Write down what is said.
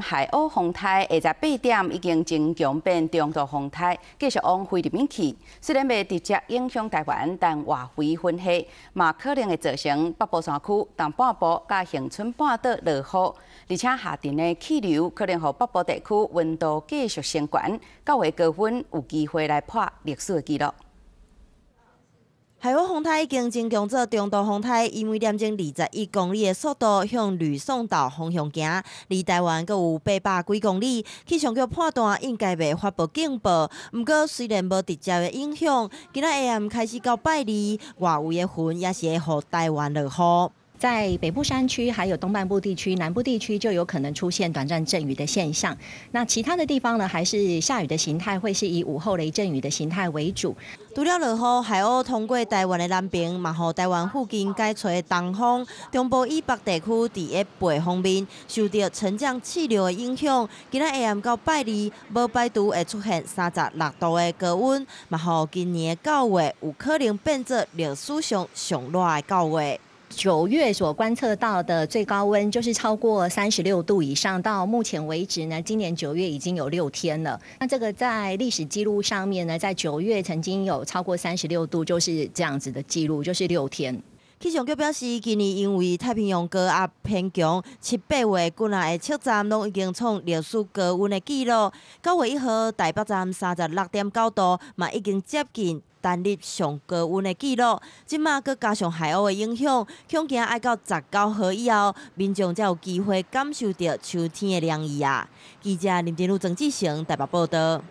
海鸥风台下十八点已经增强变中度风台，继续往菲律宾去。虽然未直接影响台湾，但外围分析，嘛可能会造成北部山区、东半部、甲恒春半岛落雨，而且下沉的气流可能让北部地区温度继续升悬，较为高温有机会来破历史纪录。海沃风台已经增强做中度风台，因为点钟二十一公里的速度向吕宋岛方向行，离台湾阁有八百几公里。气象局判断应该未发布警报，不过虽然无直接的影响，今仔 AM 开始到拜二，外围的云也是会予台湾落雨。在北部山区、还有东半部地区、南部地区，就有可能出现短暂阵雨的现象。那其他的地方呢，还是下雨的形态会是以午后雷阵雨的形态为主。除了落雨，还鸥通过台湾的南边，然后台湾附近该吹东风，中部以北地区一北方面受到沉降气流的影响，今日下暗到拜二，无拜都会出现三十六度的高温，然后今年的九月有可能变作历史上上热的九月。九月所观测到的最高温就是超过三十六度以上，到目前为止呢，今年九月已经有六天了。那这个在历史记录上面呢，在九月曾经有超过三十六度就是这样子的记录，就是六天。气象局表示，今年因为太平洋高压偏强，七八月几来的车站拢已经创历史高温的纪录。九月一号台北站三十六点九度，嘛已经接近单日上高温的纪录。即马阁加上海鸥的影响，恐惊爱到十九号以后民众才有机会感受到秋天的凉意啊！记者林天禄曾志雄台北报道。